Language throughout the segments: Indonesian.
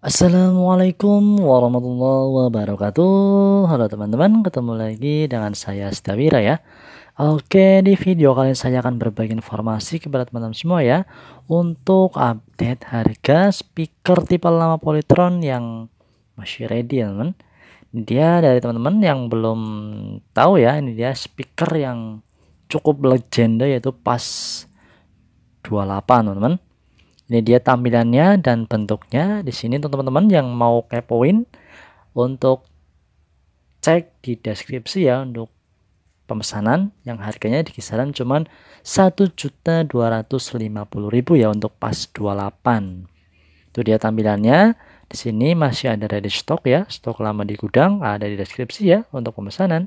Assalamualaikum warahmatullahi wabarakatuh Halo teman-teman, ketemu lagi dengan saya Setawira ya Oke, di video kali ini saya akan berbagi informasi kepada teman-teman semua ya Untuk update harga speaker tipe lama Polytron yang masih ready ya teman Dia dari teman-teman yang belum tahu ya Ini dia speaker yang cukup legenda yaitu pas 28 teman-teman ini dia tampilannya dan bentuknya. Di sini untuk teman-teman yang mau kepoin untuk cek di deskripsi ya untuk pemesanan yang harganya di kisaran cuman 1.250.000 ya untuk pas 28. Itu dia tampilannya. Di sini masih ada ready stock ya, stok lama di gudang ada di deskripsi ya untuk pemesanan.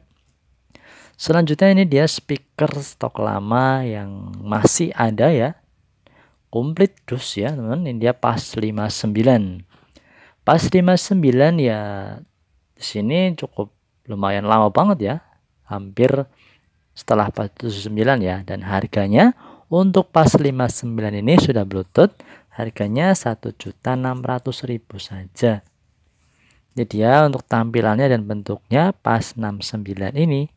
Selanjutnya ini dia speaker stok lama yang masih ada ya komplit dus ya teman-teman ini dia pas 59 pas 59 ya di sini cukup lumayan lama banget ya hampir setelah pas 79 ya dan harganya untuk pas 59 ini sudah bluetooth harganya 1.600.000 saja jadi dia untuk tampilannya dan bentuknya pas 69 ini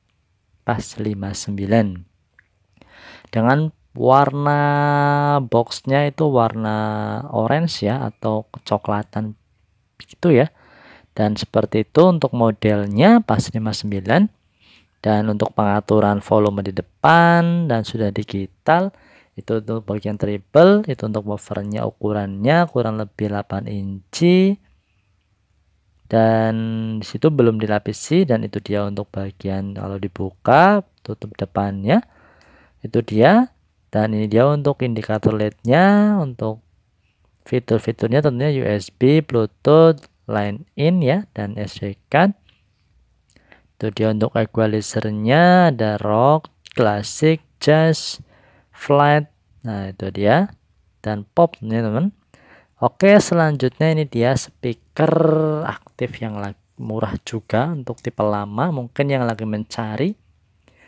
pas 59 dengan warna boxnya itu warna orange ya atau kecoklatan gitu ya dan seperti itu untuk modelnya pas 59 dan untuk pengaturan volume di depan dan sudah digital itu untuk bagian triple itu untuk wafernya ukurannya kurang lebih 8 inci dan disitu belum dilapisi dan itu dia untuk bagian kalau dibuka tutup depannya itu dia dan ini dia untuk indikator LED-nya untuk fitur-fiturnya tentunya USB, Bluetooth, line in ya dan SD card itu dia untuk equalizernya ada rock, classic, jazz, flat nah itu dia dan pop nih teman oke selanjutnya ini dia speaker aktif yang murah juga untuk tipe lama mungkin yang lagi mencari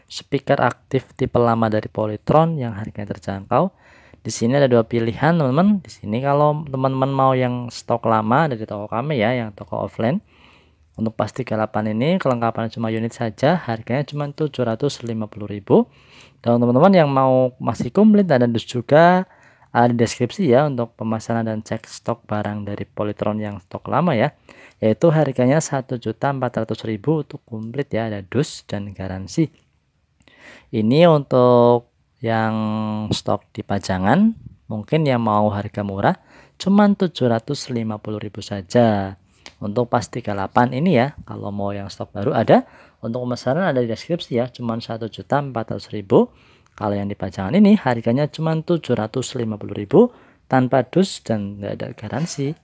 speaker aktif tipe lama dari Polytron yang harganya terjangkau. Di sini ada dua pilihan teman-teman. Di sini kalau teman-teman mau yang stok lama dari toko kami ya, yang toko offline. Untuk pas 38 ini kelengkapan cuma unit saja, harganya cuma 750.000. Dan teman-teman yang mau masih komplit ada juga ada deskripsi ya untuk pemasaran dan cek stok barang dari Polytron yang stok lama ya yaitu harganya 1.400.000 untuk komplit ya ada dus dan garansi ini untuk yang stok di pajangan, mungkin yang mau harga murah cuman 750.000 saja. Untuk pas 38 ini ya, kalau mau yang stok baru ada, untuk pemesanan ada di deskripsi ya, cuman 1.400.000. Kalau yang di pajangan ini harganya cuman 750.000 tanpa dus dan tidak ada garansi.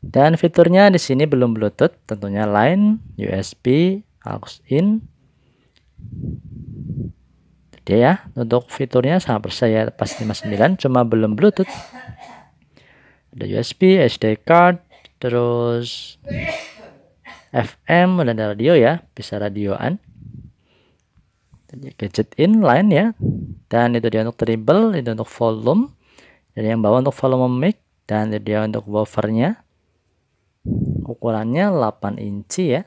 Dan fiturnya di sini belum Bluetooth, tentunya line, USB, aux in, Gede ya. Untuk fiturnya sangat percaya ya. Pas 59 cuma belum Bluetooth. Ada USB, SD card, terus FM dan ada radio ya, bisa radioan. Ya, gadget inline ya. Dan itu dia untuk treble, itu untuk volume. Dan yang bawah untuk volume mic dan itu dia untuk woofernya. Ukurannya 8 inci ya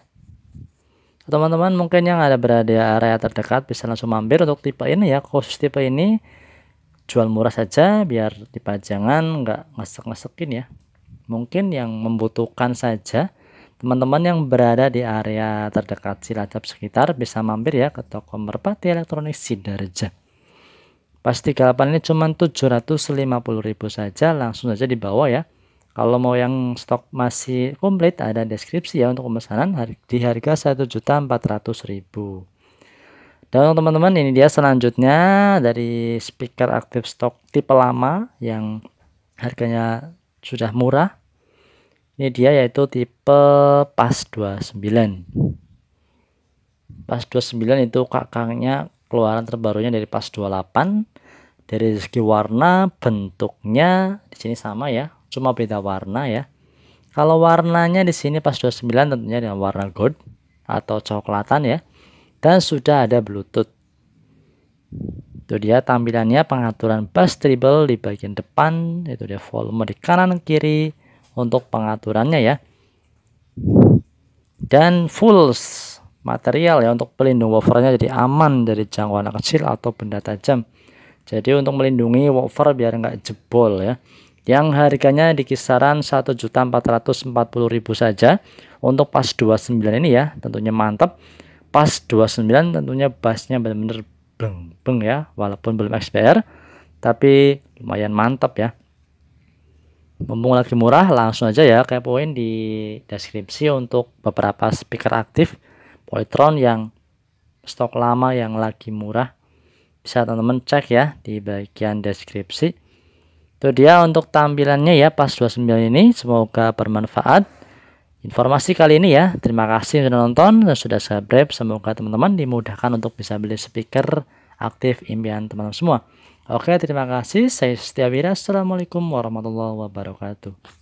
teman-teman mungkin yang ada berada di area terdekat bisa langsung mampir untuk tipe ini ya khusus tipe ini jual murah saja biar dipajangan nggak ngesek-ngesekin ya mungkin yang membutuhkan saja teman-teman yang berada di area terdekat Cilacap sekitar bisa mampir ya ke toko Merpati Elektronik Sidarja pasti 38 ini cuma 750.000 saja langsung saja dibawa ya kalau mau yang stok masih komplit ada deskripsi ya untuk pemesanan di harga 1.400.000. Dan teman-teman ini dia selanjutnya dari speaker aktif stok tipe lama yang harganya sudah murah. Ini dia yaitu tipe PAS 29. PAS 29 itu kakangnya keluaran terbarunya dari PAS 28. Dari segi warna bentuknya di sini sama ya, cuma beda warna ya kalau warnanya di sini pas 29 tentunya dengan warna gold atau coklatan ya dan sudah ada bluetooth itu dia tampilannya pengaturan bass treble di bagian depan itu dia volume di kanan kiri untuk pengaturannya ya dan full material ya untuk pelindung wafernya jadi aman dari jangkauan kecil atau benda tajam jadi untuk melindungi wafer biar nggak jebol ya yang harganya di kisaran 1.440.000 saja. Untuk pas 29 ini ya, tentunya mantap. Pas 29 tentunya bassnya benar-benar beng-beng ya, walaupun belum XPR, tapi lumayan mantap ya. Mumpung lagi murah, langsung aja ya kepoin di deskripsi untuk beberapa speaker aktif Polytron yang stok lama yang lagi murah. Bisa teman-teman cek ya di bagian deskripsi. Itu dia untuk tampilannya ya pas 29 ini. Semoga bermanfaat. Informasi kali ini ya. Terima kasih sudah nonton dan sudah subscribe. Semoga teman-teman dimudahkan untuk bisa beli speaker aktif impian teman-teman semua. Oke, terima kasih. Saya Setia Wira. Assalamualaikum warahmatullahi wabarakatuh.